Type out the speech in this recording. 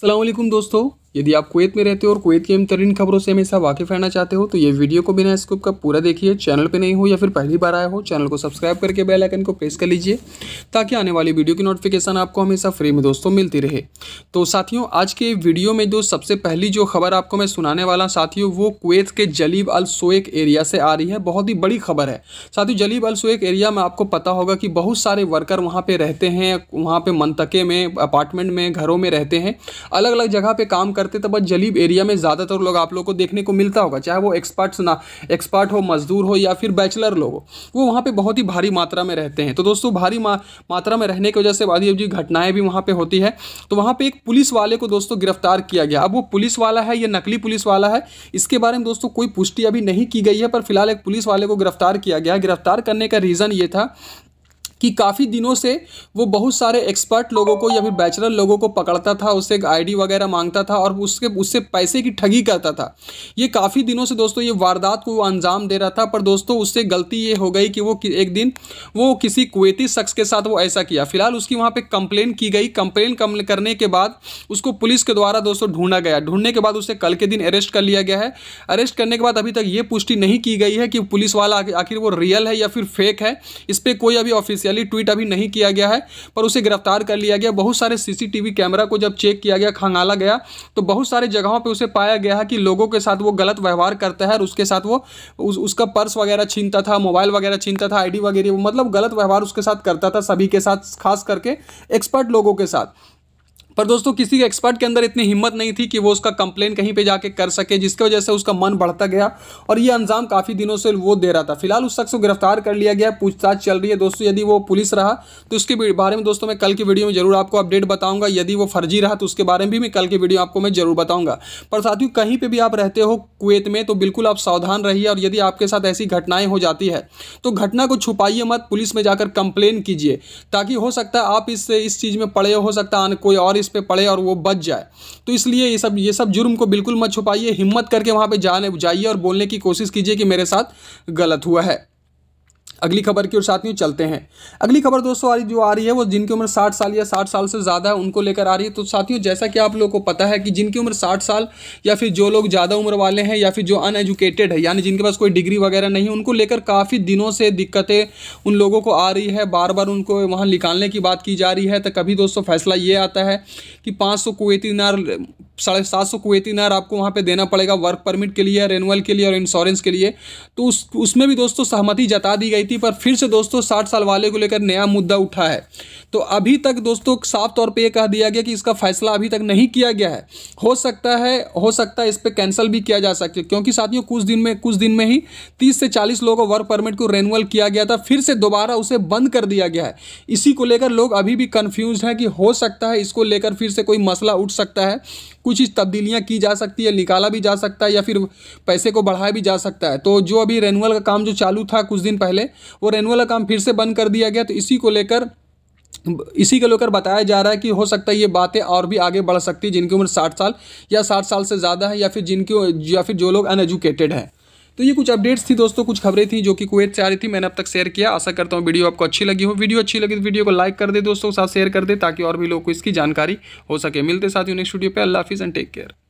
सलामकुम दोस्तों यदि आप कुवैत में रहते हो और कुवैत की तरीन खबरों से हमेशा वाकिफ रहना चाहते हो तो ये वीडियो को बिना स्कूप का पूरा देखिए चैनल पर नहीं हो या फिर पहली बार आए हो चैनल को सब्सक्राइब करके बेल आइकन को प्रेस कर लीजिए ताकि आने वाली वीडियो की नोटिफिकेशन आपको हमेशा फ्री में दोस्तों मिलती रहे तो साथियों आज के वीडियो में जो सबसे पहली जो खबर आपको मैं सुनाने वाला साथियों वो कुवैत के जलीब अल सोएक एरिया से आ रही है बहुत ही बड़ी खबर है साथियों जलीब अल सोएक एरिया में आपको पता होगा कि बहुत सारे वर्कर वहाँ पर रहते हैं वहाँ पर मनतके में अपार्टमेंट में घरों में रहते हैं अलग अलग जगह पर काम कर करते तो बस जलीब एरिया में ज़्यादातर लोग आप लोग को देखने को मिलता होगा चाहे वो एक्सपर्ट्स ना एक्सपर्ट हो मजदूर हो या फिर बैचलर लोग वो वहाँ पर बहुत ही भारी मात्रा में रहते हैं तो दोस्तों भारी मात्रा में रहने की वजह से वादी जी घटनाएँ भी वहाँ पर होती है तो वहाँ पर एक पुलिस वाले को दोस्तों गिरफ्तार किया गया अब वो पुलिस वाला है या नकली पुलिस वाला है इसके बारे में दोस्तों कोई पुष्टि अभी नहीं की गई है पर फिलहाल एक पुलिस वाले को गिरफ्तार किया गया गिरफ्तार करने का रीज़न ये था कि काफ़ी दिनों से वो बहुत सारे एक्सपर्ट लोगों को या फिर बैचलर लोगों को पकड़ता था उससे आईडी वगैरह मांगता था और उसके उससे पैसे की ठगी करता था ये काफ़ी दिनों से दोस्तों ये वारदात को वो अंजाम दे रहा था पर दोस्तों उससे गलती ये हो गई कि वो एक दिन वो किसी कुवैती शख्स के साथ वो ऐसा किया फिलहाल उसकी वहाँ पर कंप्लेन की गई कंप्लेन करने के बाद उसको पुलिस के द्वारा दोस्तों ढूंढा गया ढूंढने के बाद उसे कल के दिन अरेस्ट कर लिया गया है अरेस्ट करने के बाद अभी तक ये पुष्टि नहीं की गई है कि पुलिस वाला आखिर वो रियल है या फिर फेक है इस पर कोई अभी ऑफिस ऑफिशियली ट्वीट अभी नहीं किया गया है पर उसे गिरफ्तार कर लिया गया बहुत सारे सीसीटीवी कैमरा को जब चेक किया गया खंगाला गया तो बहुत सारे जगहों पर उसे पाया गया है कि लोगों के साथ वो गलत व्यवहार करता है और उसके साथ वो उस, उसका पर्स वगैरह छीनता था मोबाइल वगैरह छीनता था आई वगैरह मतलब गलत व्यवहार उसके साथ करता था सभी के साथ खास करके एक्सपर्ट लोगों के साथ पर दोस्तों किसी एक्सपर्ट के अंदर इतनी हिम्मत नहीं थी कि वो उसका कंप्लेन कहीं पे जाके कर सके जिसकी वजह से उसका मन बढ़ता गया और ये अंजाम काफ़ी दिनों से वो दे रहा था फिलहाल उस शख्स को गिरफ्तार कर लिया गया पूछताछ चल रही है दोस्तों यदि वो पुलिस रहा तो उसके बारे में दोस्तों मैं कल की वीडियो में जरूर आपको अपडेट बताऊंगा यदि वो फर्जी रहा तो उसके बारे में भी मैं कल की वीडियो आपको मैं जरूर बताऊँगा पर साथियों कहीं पर भी आप रहते हो कुवैत में तो बिल्कुल आप सावधान रहिए और यदि आपके साथ ऐसी घटनाएं हो जाती है तो घटना को छुपाइए मत पुलिस में जाकर कंप्लेन कीजिए ताकि हो सकता है आप इससे इस चीज़ में पड़े हो सकता है कोई और इस पर पड़े और वो बच जाए तो इसलिए ये सब ये सब जुर्म को बिल्कुल मत छुपाइए हिम्मत करके वहाँ पर जाने जाइए और बोलने की कोशिश कीजिए कि मेरे साथ गलत हुआ है अगली खबर की ओर साथियों चलते हैं अगली खबर दोस्तों आ रही जो आ रही है वो जिनकी उम्र 60 साल या 60 साल से ज़्यादा है उनको लेकर आ रही है तो साथियों जैसा कि आप लोगों को पता है कि जिनकी उम्र 60 साल या फिर जो लोग ज़्यादा उम्र वाले हैं या फिर जो अनएजुकेटेड है यानी जिनके पास कोई डिग्री वगैरह नहीं उनको लेकर काफ़ी दिनों से दिक्कतें उन लोगों को आ रही है बार बार उनको वहाँ निकालने की बात की जा रही है तो कभी दोस्तों फैसला ये आता है कि 500 कुवैती दिनार साढ़े सात सौ कुवैती दिनार आपको वहाँ पे देना पड़ेगा वर्क परमिट के लिए रेनुअल के लिए और इंश्योरेंस के लिए तो उस उसमें भी दोस्तों सहमति जता दी गई थी पर फिर से दोस्तों साठ साल वाले को लेकर नया मुद्दा उठा है तो अभी तक दोस्तों साफ तौर पर यह कह दिया गया कि इसका फैसला अभी तक नहीं किया गया है हो सकता है हो सकता है इस पर कैंसिल भी किया जा सकता है क्योंकि साथियों कुछ दिन में कुछ दिन में ही तीस से चालीस लोगों वर्क परमिट को रेनुअल किया गया था फिर से दोबारा उसे बंद कर दिया गया है इसी को लेकर लोग अभी भी कन्फ्यूज हैं कि हो सकता है इसको लेकर फिर से कोई मसला उठ सकता है कुछ तब्दीलियां तब्दीलियाँ की जा सकती है निकाला भी जा सकता है या फिर पैसे को बढ़ाया भी जा सकता है तो जो अभी रेनुअल का काम जो चालू था कुछ दिन पहले वो रेनुअल का काम फिर से बंद कर दिया गया तो इसी को लेकर इसी को लेकर बताया जा रहा है कि हो सकता है ये बातें और भी आगे बढ़ सकती है जिनकी उम्र साठ साल या साठ साल से ज़्यादा है या फिर जिनकी या फिर जो लोग अनएजुकेटेड हैं तो ये कुछ अपडेट्स थी दोस्तों कुछ खबरें थी जो कि कुवैत से आ रही थी मैंने अब तक शेयर किया आशा करता हूँ वीडियो आपको अच्छी लगी हो वीडियो अच्छी लगी तो वीडियो को लाइक कर दे दोस्तों के साथ शेयर कर दे ताकि और भी लोग को इसकी जानकारी हो सके मिलते साथ ही नेक्स्ट वीडियो पर अल्लाह हाफिज़ एंड टेक केयर